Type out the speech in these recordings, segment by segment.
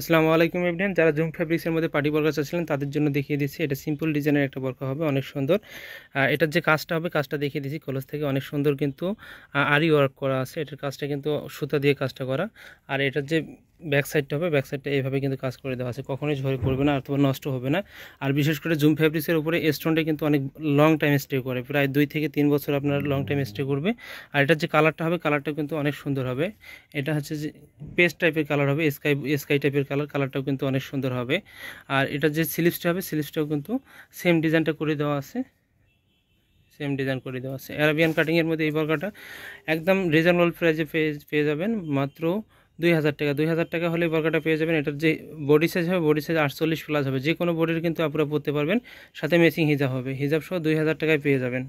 আসসালামু আলাইকুম ইবরান যারা জুম ফ্যাব্রিক্সের মধ্যে পার্টি বর্কা চাচ্ছিলেন তাদের জন্য দেখিয়ে দিচ্ছি এটা সিম্পল ডিজাইনের একটা বর্কা হবে অনেক সুন্দর এটার যে কাজটা হবে কাজটা দেখিয়ে দিচ্ছি কলস থেকে অনেক সুন্দর কিন্তু আরি ওয়ার্ক করা আছে এটার কাজটা কিন্তু সুতা দিয়ে কাজটা করা আর এটার যে ব্যাক সাইডটা হবে ব্যাক সাইডটা এইভাবে কিন্তু কাজ করে দেওয়া আছে কখনোই ঝরে পড়বে না অথবা নষ্ট হবে না আর বিশেষ করে জুম ফ্যাব্রিক্সের উপরে স্টোনটা কিন্তু অনেক লং টাইম স্টে করে প্রায় দুই থেকে তিন বছর আপনার লং টাইম স্টে করবে আর এটার যে কালারটা হবে কালারটা কিন্তু অনেক সুন্দর হবে এটা হচ্ছে যে পেস্ট টাইপের কালার হবে স্কাই স্কাই টাইপের কালার কালারটাও কিন্তু অনেক সুন্দর হবে আর এটা যে স্লিপসটা হবে স্লিপসটাও কিন্তু সেম ডিজাইনটা করে দেওয়া আছে সেম ডিজাইন করে দেওয়া আছে অ্যারাবিয়ান কাটিংয়ের মধ্যে এই বর্গাটা একদম রিজনেবল প্রাইজে পেয়ে পেয়ে যাবেন মাত্র দুই হাজার টাকা দুই হাজার টাকা হলে বর্গাটা পেয়ে যাবেন এটার যে বডি সাইজ হবে বডি সাইজ আটচল্লিশ প্লাস হবে যে কোনো বডির কিন্তু আপনারা পরতে পারবেন সাথে মেসিং হিজাব হবে হিজাব সহ দুই হাজার টাকায় পেয়ে যাবেন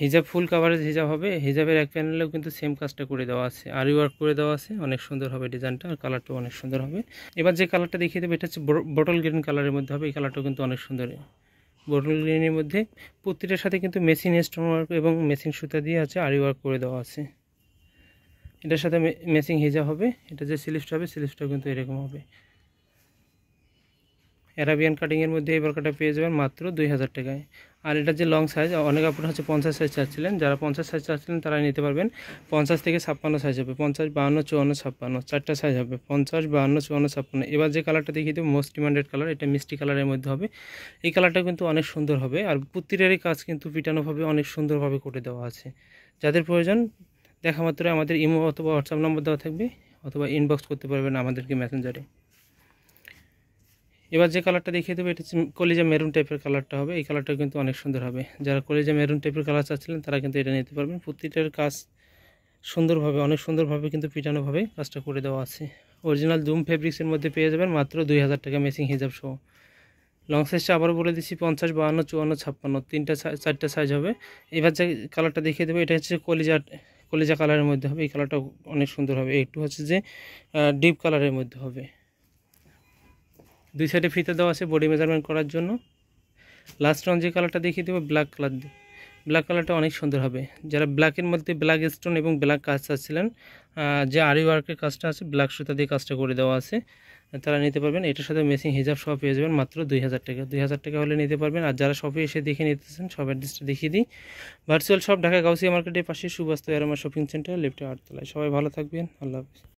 হিজাব ফুল কাভারেজ হিজাব হবে হিজাবের এক প্যানেলেও কিন্তু সেম কাজটা করে দেওয়া আছে আর ওয়ার্ক করে দেওয়া আছে অনেক সুন্দর হবে ডিজাইনটা আর কালারটাও অনেক সুন্দর হবে এবার যে কালারটা দেখিয়ে দেবে এটা হচ্ছে বটল গ্রিন কালারের মধ্যে হবে এই কালারটাও কিন্তু অনেক সুন্দর বটল গ্রিনের মধ্যে প্রতিটার সাথে কিন্তু মেশিন স্টোন ওয়ার্ক এবং মেশিন সুতা দিয়ে আছে আরি ওয়ার্ক করে দেওয়া আছে এটার সাথে মেসিং হিজা হবে এটা যে সিলিপসটা হবে সিলিপসটা কিন্তু এরকম হবে অ্যারাবিয়ান কাটিংয়ের মধ্যে এই বরকাটা পেয়ে যাবেন মাত্র দুই হাজার টাকায় আর এটা যে লং সাইজ অনেক আপনারা হচ্ছে পঞ্চাশ সাইজ চাচ্ছিলেন যারা পঞ্চাশ সাইজ চাচ্ছিলেন তারা নিতে পারবেন পঞ্চাশ থেকে ছাপ্পান্ন সাইজ হবে পঞ্চাশ বাহান্ন চুয়ান্ন ছাপ্পান্ন চারটা সাইজ হবে পঞ্চাশ বাহান্ন চুয়ান্ন ছাপ্পান্ন এবার যে কালারটা দেখিয়ে দেবো মোস্ট ডিমান্ডেড কালার এটা মিষ্টি কালারের মধ্যে হবে এই কালারটা কিন্তু অনেক সুন্দর হবে আর পুত্রিরারই কাজ কিন্তু পিটানোভাবে অনেক সুন্দরভাবে করে দেওয়া আছে যাদের প্রয়োজন দেখা মাত্র আমাদের ইমো অথবা হোয়াটসঅ্যাপ নম্বর দেওয়া থাকবে অথবা ইনবক্স করতে পারবেন আমাদেরকে মেসেঞ্জারে এবার যে কালারটা দেখিয়ে দেবে এটা কলিজা মেরুন টাইপের কালারটা হবে এই কালারটা কিন্তু অনেক সুন্দর হবে যারা কলিজা মেরুন টাইপের কালার চাচ্ছিলেন তারা কিন্তু এটা নিতে পারবেন প্রতিটার কাজ সুন্দরভাবে অনেক সুন্দরভাবে কিন্তু পিটানোভাবে কাজটা করে দেওয়া আছে অরিজিনাল দুম ফেব্রিক্সের মধ্যে পেয়ে যাবেন মাত্র দুই হাজার টাকা মেসিং হিজাব সহ লং সাইজটা আবার বলে দিচ্ছি পঞ্চাশ বাহান্ন চুয়ান্ন ছাপ্পান্ন তিনটা চারটা সাইজ হবে এবার যে কালারটা দেখিয়ে দেবে এটা হচ্ছে কলিজা কলেজা কালারের মধ্যে হবে এই কালারটা অনেক সুন্দর হবে একটু হচ্ছে যে ডিপ কালারের মধ্যে হবে দুই সাইডে ফিতে দেওয়া আছে বডি মেজারমেন্ট করার জন্য লাস্ট রাউন্ড যে কালারটা দেখিয়ে দেবো ব্ল্যাক কালার ব্ল্যাক কালারটা অনেক সুন্দর হবে যারা ব্ল্যাকের মধ্যে ব্ল্যাক স্টোন এবং ব্ল্যাক কাজ চাচ্ছিলেন যে আরি ওয়ার্কের কাজটা আছে ব্ল্যাক সুতা দিয়ে কাজটা করে দেওয়া আছে তারা নিতে পারবেন এটার সাথে মেসিং হিজাব সহ পেয়ে যাবেন মাত্র দুই হাজার টাকা দুই হাজার টাকা হলে নিতে পারবেন আর যারা শপে এসে দেখে নিতেছেন সব অ্যাড্রেসটা দেখিয়ে দিই ভার্চুয়াল শপ ঢাকা গাউসিয়া মার্কেটের পাশে সুবাস্ত এরমা শপিং সেন্টার লেফটে আটতলায় সবাই ভালো থাকবেন আল্লাহ হাফিজ